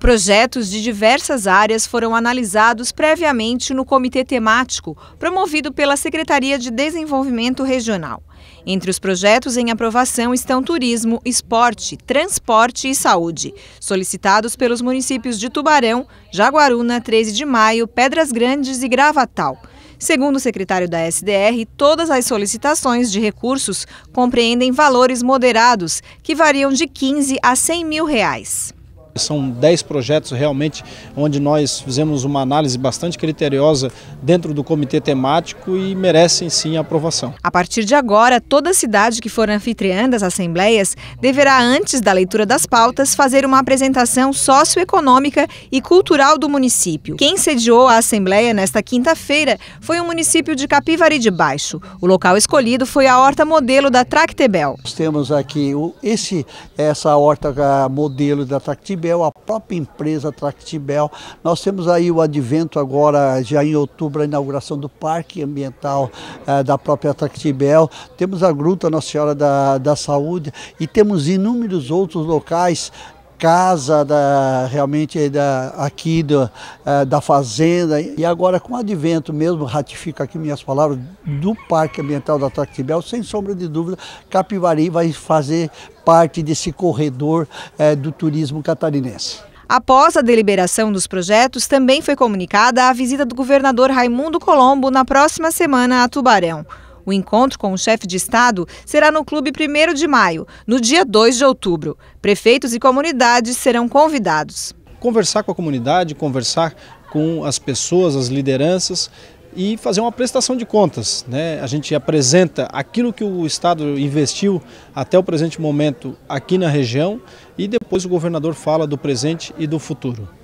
Projetos de diversas áreas foram analisados previamente no comitê temático, promovido pela Secretaria de Desenvolvimento Regional. Entre os projetos em aprovação estão turismo, esporte, transporte e saúde, solicitados pelos municípios de Tubarão, Jaguaruna, 13 de Maio, Pedras Grandes e Gravatal. Segundo o secretário da SDR, todas as solicitações de recursos compreendem valores moderados, que variam de 15 a 100 mil reais. São 10 projetos realmente onde nós fizemos uma análise bastante criteriosa dentro do comitê temático e merecem sim a aprovação. A partir de agora, toda cidade que for anfitriã das assembleias deverá, antes da leitura das pautas, fazer uma apresentação socioeconômica e cultural do município. Quem sediou a assembleia nesta quinta-feira foi o município de Capivari de Baixo. O local escolhido foi a horta modelo da Tractebel. Nós temos aqui esse, essa horta ah, modelo da Tractebel Tractibel, a própria empresa Tractibel. Nós temos aí o advento agora, já em outubro, a inauguração do Parque Ambiental eh, da própria Tractibel. Temos a Gruta Nossa Senhora da, da Saúde e temos inúmeros outros locais casa da, realmente da, aqui do, eh, da fazenda e agora com o advento mesmo, ratifico aqui minhas palavras, do Parque Ambiental da Tractibel, sem sombra de dúvida, Capivari vai fazer parte desse corredor é, do turismo catarinense. Após a deliberação dos projetos, também foi comunicada a visita do governador Raimundo Colombo na próxima semana a Tubarão. O encontro com o chefe de Estado será no Clube 1 de Maio, no dia 2 de outubro. Prefeitos e comunidades serão convidados. Conversar com a comunidade, conversar com as pessoas, as lideranças, e fazer uma prestação de contas. Né? A gente apresenta aquilo que o Estado investiu até o presente momento aqui na região e depois o governador fala do presente e do futuro.